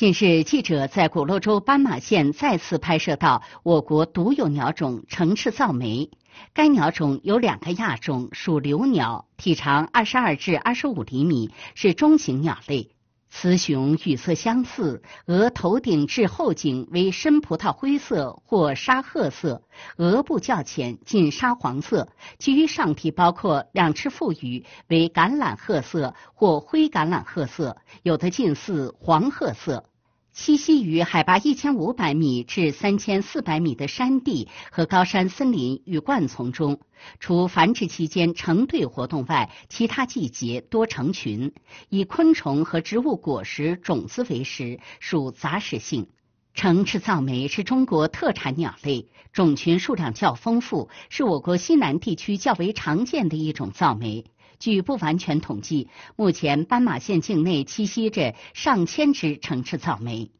近日，记者在古洛州斑马线再次拍摄到我国独有鸟种橙翅噪鹛。该鸟种有两个亚种，属留鸟，体长二十二至二十五厘米，是中型鸟类。雌雄羽色相似，额、头顶至后颈为深葡萄灰色或沙褐色，额部较浅，近沙黄色。其余上体包括两翅覆羽为橄榄褐色或灰橄榄褐色，有的近似黄褐色。栖息于海拔一千五百米至三千四百米的山地和高山森林与灌丛中，除繁殖期间成对活动外，其他季节多成群，以昆虫和植物果实、种子为食，属杂食性。城翅噪鹛是中国特产鸟类，种群数量较丰富，是我国西南地区较为常见的一种噪鹛。据不完全统计，目前斑马线境内栖息着上千只城市草莓。